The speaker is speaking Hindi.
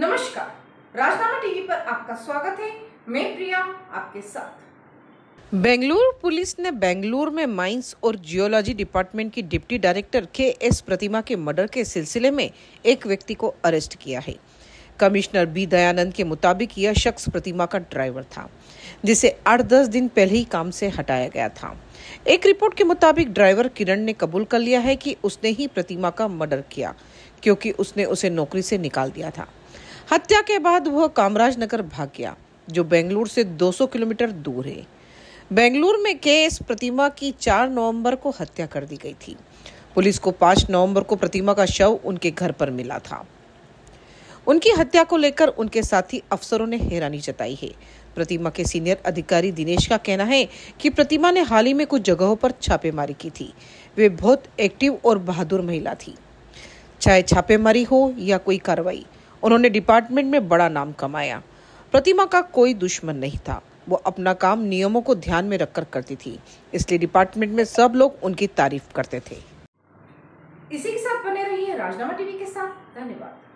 नमस्कार राजनामा टीवी पर आपका स्वागत है मैं प्रिया आपके साथ बेंगलुरु पुलिस ने बेंगलुरु में माइंस और जियोलॉजी डिपार्टमेंट की deputy director K S Pratima के मर्डर के सिलसिले में एक व्यक्ति को अरेस्ट किया है कमिश्नर बी दयानंद के मुताबिक यह शख्स प्रतिमा का ड्राइवर था जिसे आठ दस दिन पहले ही काम से हटाया गया था एक रिपोर्ट के मुताबिक ड्राइवर किरण ने कबूल कर लिया है कि उसने ही प्रतिमा का मर्डर किया क्योंकि उसने उसे नौकरी से निकाल दिया था हत्या के बाद वह कामराज नगर भाग गया जो बेंगलुरु से 200 किलोमीटर दूर है बेंगलुरु में एस प्रतिमा की 4 नवंबर को हत्या कर दी गई थी पुलिस को 5 नवंबर को प्रतिमा का शव उनके घर पर मिला था उनकी हत्या को लेकर उनके साथी अफसरों ने हैरानी जताई है प्रतिमा के सीनियर अधिकारी दिनेश का कहना है कि प्रतिमा ने हाल ही में कुछ जगहों पर छापेमारी की थी वे बहुत एक्टिव और बहादुर महिला थी चाहे छापेमारी हो या कोई कार्रवाई उन्होंने डिपार्टमेंट में बड़ा नाम कमाया प्रतिमा का कोई दुश्मन नहीं था वो अपना काम नियमों को ध्यान में रखकर करती थी इसलिए डिपार्टमेंट में सब लोग उनकी तारीफ करते थे इसी के साथ बने रहिए राजनामा टीवी के साथ धन्यवाद